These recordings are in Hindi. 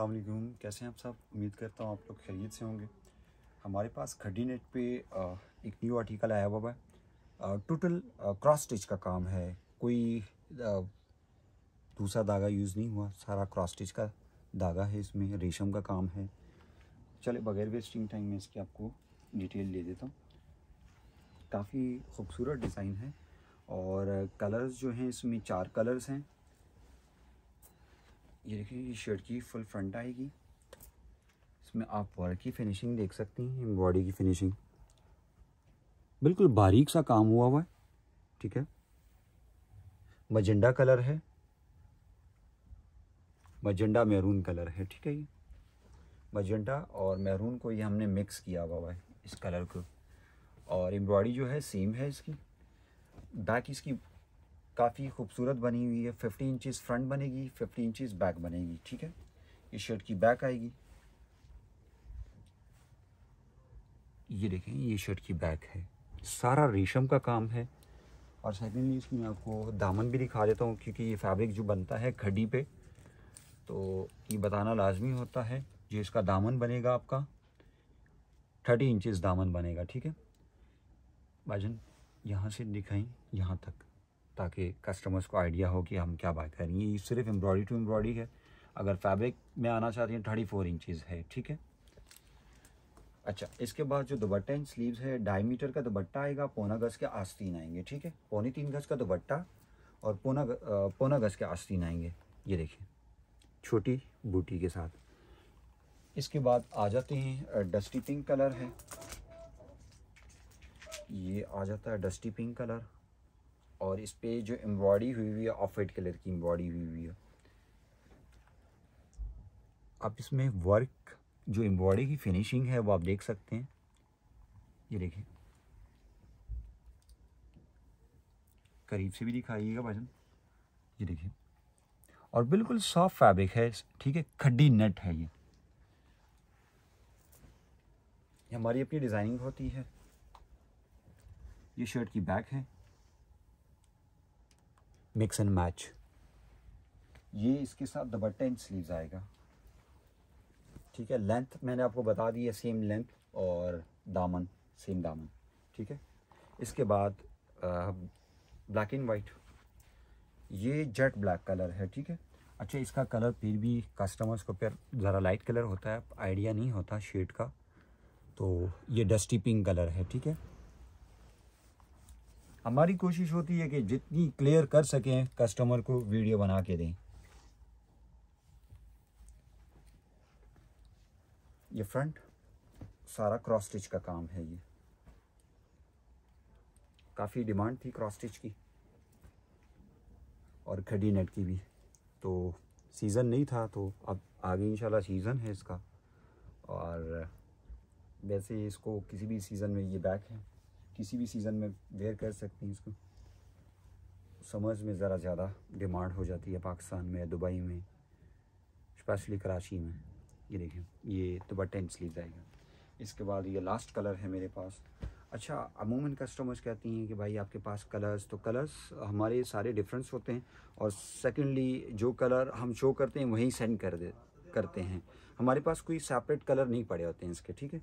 असलम कैसे हैं आप सब उम्मीद करता हूँ आप लोग खैरियत से होंगे हमारे पास खड्डी नेट पे एक न्यू आर्टिकल आया हुआ है टोटल क्रॉस स्टिच का काम है कोई दूसरा धागा यूज़ नहीं हुआ सारा क्रॉस स्टिच का धागा है इसमें रेशम का काम है चले बगैर वेस्टिंग टाइम में इसकी आपको डिटेल ले देता हूँ काफ़ी खूबसूरत डिज़ाइन है और कलर्स जो हैं इसमें चार कलर्स हैं ये देखिए ये शर्ट की फुल फ्रंट आएगी इसमें आप वर्क की फिनिशिंग देख सकती हैं एम्ब्रॉयडरी की फिनिशिंग बिल्कुल बारीक सा काम हुआ हुआ है ठीक है मजेंडा कलर है मजेंडा मैरून कलर है ठीक है ये मजेंडा और मैरून को ये हमने मिक्स किया हुआ है इस कलर को और एम्ब्रॉयडरी जो है सेम है इसकी बैक इसकी काफ़ी खूबसूरत बनी हुई है फिफ्टी इंचज़ फ्रंट बनेगी फिफ्टी इंचज़ बैक बनेगी ठीक है ये शर्ट की बैक आएगी ये देखें ये शर्ट की बैक है सारा रेशम का काम है और सेकेंडली इसमें आपको दामन भी दिखा देता हूँ क्योंकि ये फैब्रिक जो बनता है खड्डी पे तो ये बताना लाजमी होता है जो इसका दामन बनेगा आपका थर्टी इंचज़ दामन बनेगा ठीक है भाजन यहाँ से दिखाई यहाँ तक ताकि कस्टमर्स को आइडिया हो कि हम क्या बाय करेंगे ये सिर्फ एम्ब्रॉयडरी टू एम्ब्रॉयडरी है अगर फैब्रिक में आना चाहते हैं थर्टी फोर इंचज़ है ठीक है अच्छा इसके बाद जो दुबट्टा एंड स्लीव्स है ढाई मीटर का दुबट्टा आएगा पौना गज के आस्तीन आएंगे ठीक है पौने तीन गज का दुबट्टा और पौना पौना गज के आस्तीन आएंगे ये देखिए छोटी बूटी के साथ इसके बाद आ जाते हैं डस्टी पिंक कलर है ये आ जाता है डस्टी पिंक कलर और इस पे जो एम्ब्रॉयडरी हुई हुई है ऑफ वाइट कलर की एम्ब्रॉयडरी हुई हुई है आप इसमें वर्क जो एम्ब्रॉयडरी की फिनिशिंग है वो आप देख सकते हैं ये देखिए करीब से भी दिखाइएगा भजन ये देखिए और बिल्कुल सॉफ्ट फैब्रिक है ठीक है खड्डी नेट है ये हमारी अपनी डिज़ाइनिंग होती है ये शर्ट की बैक है मिक्स एंड मैच ये इसके साथ दुपट्टा इन स्लीव आएगा ठीक है लेंथ मैंने आपको बता दी है सेम लेंथ और दामन सेम दामन ठीक है इसके बाद ब्लैक एंड वाइट ये जेट ब्लैक कलर है ठीक है अच्छा इसका कलर फिर भी कस्टमर्स को फिर ज़रा लाइट कलर होता है आइडिया नहीं होता शेड का तो ये डस्टी पिंक कलर है ठीक है हमारी कोशिश होती है कि जितनी क्लियर कर सकें कस्टमर को वीडियो बना के दें ये फ्रंट सारा क्रॉस स्टिच का काम है ये काफ़ी डिमांड थी क्रॉस स्टिच की और खड़ी नेट की भी तो सीज़न नहीं था तो अब आगे इंशाल्लाह सीज़न है इसका और वैसे इसको किसी भी सीज़न में ये बैक है किसी भी सीज़न में वेयर कर सकते हैं इसको समर्स में ज़रा ज़्यादा डिमांड हो जाती है पाकिस्तान में दुबई में स्पेशली कराची में ये देखें ये दुबट्टे इंच स्लीव जाएगा इसके बाद ये लास्ट कलर है मेरे पास अच्छा अमूमन कस्टमर्स कहती हैं कि भाई आपके पास कलर्स तो कलर्स हमारे सारे डिफरेंस होते हैं और सेकेंडली जो कलर हम शो करते हैं वहीं सेंड कर दे करते हैं हमारे पास कोई सेपरेट कलर नहीं पड़े होते हैं इसके ठीक है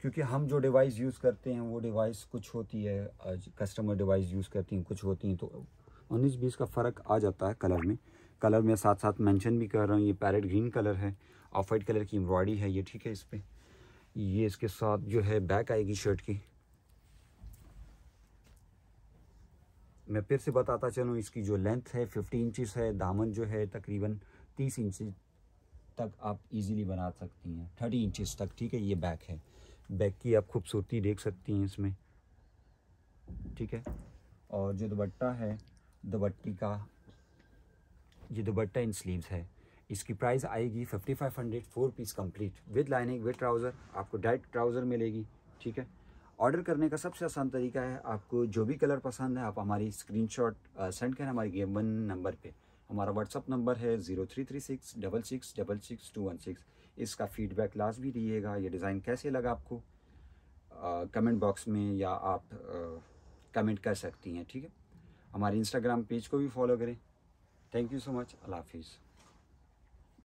क्योंकि हम जो डिवाइस यूज़ करते हैं वो डिवाइस कुछ होती है कस्टमर डिवाइस यूज़ करती हैं कुछ होती हैं तो उन्नीस बीस का फ़र्क आ जाता है कलर में कलर में साथ साथ मेंशन भी कर रहा हूँ ये पैरेट ग्रीन कलर है ऑफ वाइट कलर की एम्ब्रॉयडरी है ये ठीक है इस पर ये इसके साथ जो है बैक आएगी शर्ट की मैं फिर से बताता चलूँ इसकी जो लेंथ है फिफ्टी इंचज़ है दामन जो है तकरीबन तीस इंच तक आप इजीली बना सकती हैं थर्टी इंचज़ तक ठीक है ये बैक है बैक की आप खूबसूरती देख सकती हैं इसमें ठीक है और जो दुबट्टा है दुबट्टी का ये दुबट्टा इन स्लीव्स है इसकी प्राइस आएगी fifty five hundred four piece complete with lining with trouser आपको डायरेक्ट ट्राउज़र मिलेगी ठीक है ऑर्डर करने का सबसे आसान तरीका है आपको जो भी कलर पसंद है आप हमारी स्क्रीन शॉट सेंड करें हमारे गेम वन नंबर पर हमारा व्हाट्सअप नंबर है zero three three six double six double six two one six इसका फीडबैक लाजमी दिएगा ये डिज़ाइन कैसे लगा आपको कमेंट बॉक्स में या आप कमेंट कर सकती हैं ठीक है हमारे इंस्टाग्राम पेज को भी फॉलो करें थैंक यू सो मच अल्लाह हाफिज़